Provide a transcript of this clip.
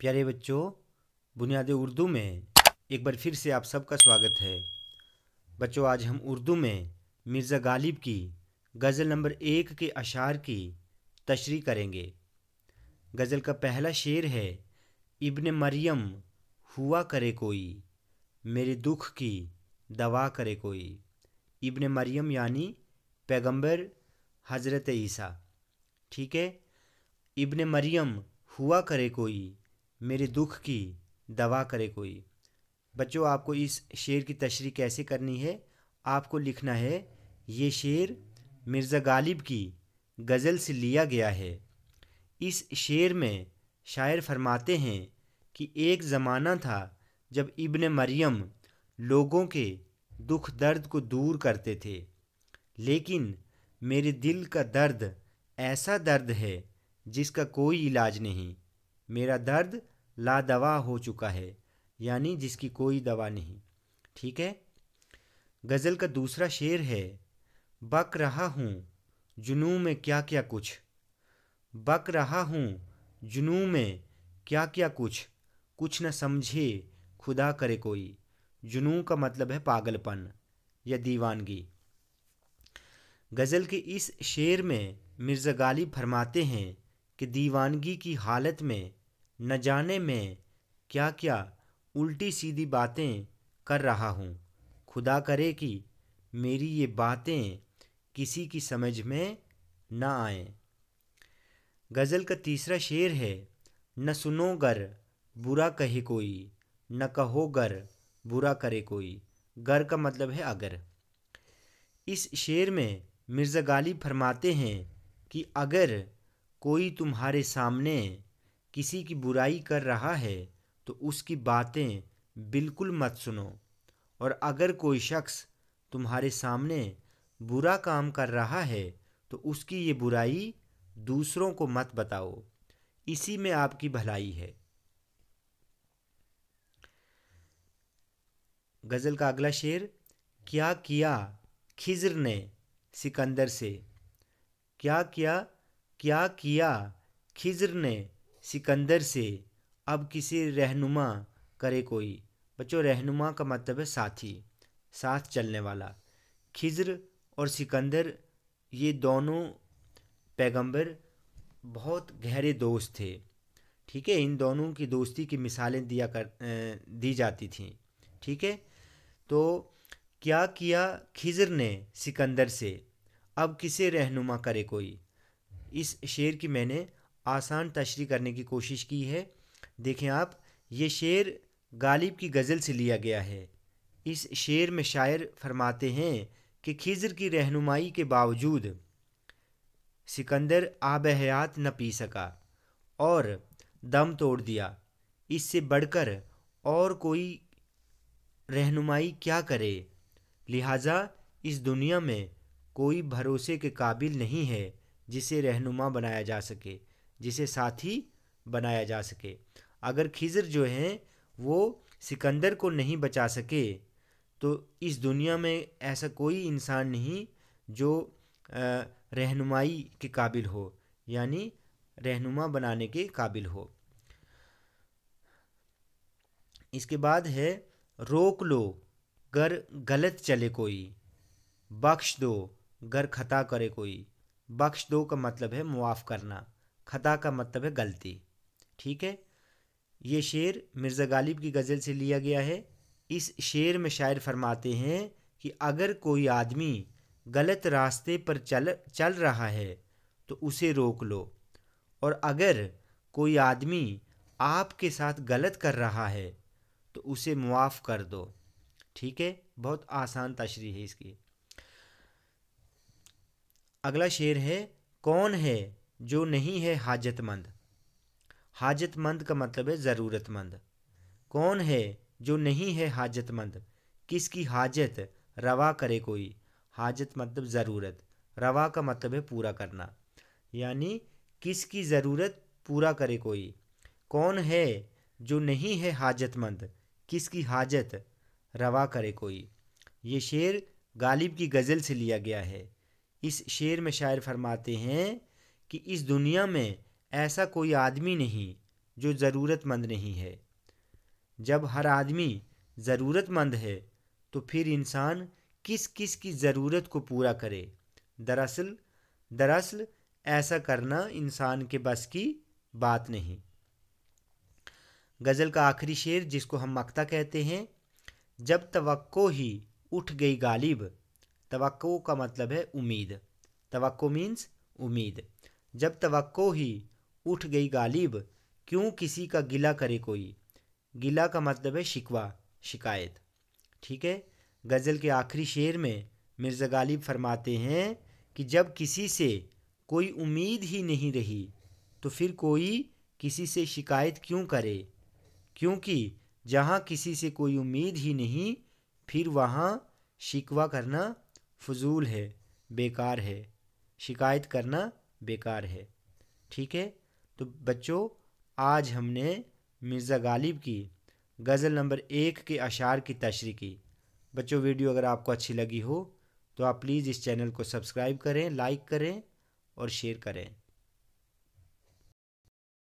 प्यारे बच्चों बुनियादी उर्दू में एक बार फिर से आप सबका स्वागत है बच्चों आज हम उर्दू में मिर्ज़ा गालिब की गज़ल नंबर एक के अशार की तशरी करेंगे गज़ल का पहला शेर है इब्न मरियम हुआ करे कोई मेरे दुख की दवा करे कोई इब्ने मरियम यानी पैगंबर हज़रत ईसा ठीक है इब्ने मरियम हुआ करे कोई मेरे दुख की दवा करे कोई बच्चों आपको इस शेर की तशरी कैसे करनी है आपको लिखना है ये शेर मिर्ज़ा गालिब की गज़ल से लिया गया है इस शेर में शायर फरमाते हैं कि एक ज़माना था जब इब्ने मरियम लोगों के दुख दर्द को दूर करते थे लेकिन मेरे दिल का दर्द ऐसा दर्द है जिसका कोई इलाज नहीं मेरा दर्द लादवा हो चुका है यानी जिसकी कोई दवा नहीं ठीक है गज़ल का दूसरा शेर है बक रहा हूँ जुनू में क्या क्या कुछ बक रहा हूँ जुनू में क्या क्या कुछ कुछ न समझे खुदा करे कोई जुनू का मतलब है पागलपन या दीवानगी गज़ल के इस शेर में मिर्ज़ा गालिब फरमाते हैं कि दीवानगी की हालत में न जाने मैं क्या क्या उल्टी सीधी बातें कर रहा हूँ खुदा करे कि मेरी ये बातें किसी की समझ में ना आए गज़ल का तीसरा शेर है न सुनो गर बुरा कहे कोई न कहो गर बुरा करे कोई गर का मतलब है अगर इस शेर में मिर्ज़ा गालिब फरमाते हैं कि अगर कोई तुम्हारे सामने किसी की बुराई कर रहा है तो उसकी बातें बिल्कुल मत सुनो और अगर कोई शख्स तुम्हारे सामने बुरा काम कर रहा है तो उसकी ये बुराई दूसरों को मत बताओ इसी में आपकी भलाई है गज़ल का अगला शेर क्या किया खिजर ने सिकंदर से क्या किया क्या किया खिजर ने सिकंदर से अब किसी रहनुमा करे कोई बच्चों रहनुमा का मतलब है साथी साथ चलने वाला खिज्र और सिकंदर ये दोनों पैगंबर बहुत गहरे दोस्त थे ठीक है इन दोनों की दोस्ती की मिसालें दिया कर दी जाती थी ठीक है तो क्या किया खिजर ने सिकंदर से अब किसे रहनुमा करे कोई इस शेर की मैंने आसान तशरी करने की कोशिश की है देखें आप ये शेर गालिब की गज़ल से लिया गया है इस शेर में शायर फरमाते हैं कि खिजर की रहनुमाई के बावजूद सिकंदर आब हयात न पी सका और दम तोड़ दिया इससे बढ़कर और कोई रहनुमाई क्या करे लिहाजा इस दुनिया में कोई भरोसे के काबिल नहीं है जिसे रहनुमा बनाया जा सके जिसे साथी बनाया जा सके अगर खिजर जो हैं वो सिकंदर को नहीं बचा सके तो इस दुनिया में ऐसा कोई इंसान नहीं जो रहनुमाई के काबिल हो यानी रहनुमा बनाने के काबिल हो इसके बाद है रोक लो गर गलत चले कोई बख्श दो गर खता करे कोई बख्श दो का मतलब है मुआफ़ करना खता का मतलब है गलती ठीक है ये शेर मिर्ज़ा गालिब की गज़ल से लिया गया है इस शेर में शायर फरमाते हैं कि अगर कोई आदमी गलत रास्ते पर चल चल रहा है तो उसे रोक लो और अगर कोई आदमी आपके साथ गलत कर रहा है तो उसे मुआफ़ कर दो ठीक है बहुत आसान तशरी है इसकी अगला शेर है कौन है जो नहीं है हाजतमंद हाजतमंद का मतलब है ज़रूरतमंद कौन है जो नहीं है हाजतमंद किसकी हाजत रवा करे कोई हाजत मतलब ज़रूरत रवा का मतलब है पूरा करना यानी किसकी ज़रूरत पूरा करे कोई कौन है जो नहीं है हाजतमंद किसकी हाजत रवा करे कोई ये शेर गालिब की गज़ल से लिया गया है इस शेर में शायर फरमाते हैं कि इस दुनिया में ऐसा कोई आदमी नहीं जो ज़रूरतमंद नहीं है जब हर आदमी ज़रूरतमंद है तो फिर इंसान किस किस की ज़रूरत को पूरा करे दरअसल दरअसल ऐसा करना इंसान के बस की बात नहीं गज़ल का आखिरी शेर जिसको हम मक्ता कहते हैं जब तवक्को ही उठ गई गालिब तवक्को का मतलब है उम्मीद तवक्को मीन्स उम्मीद जब तवक्को ही उठ गई गालिब क्यों किसी का गिला करे कोई गिला का मतलब है शिकवा शिकायत ठीक है गज़ल के आखिरी शेर में मिर्ज़ा गालिब फरमाते हैं कि जब किसी से कोई उम्मीद ही नहीं रही तो फिर कोई किसी से शिकायत क्यों करे क्योंकि जहाँ किसी से कोई उम्मीद ही नहीं फिर वहाँ शिकवा करना फजूल है बेकार है शिकायत करना बेकार है ठीक है तो बच्चों आज हमने मिर्ज़ा गालिब की गज़ल नंबर एक के अशार की तशरी की बच्चों वीडियो अगर आपको अच्छी लगी हो तो आप प्लीज़ इस चैनल को सब्सक्राइब करें लाइक करें और शेयर करें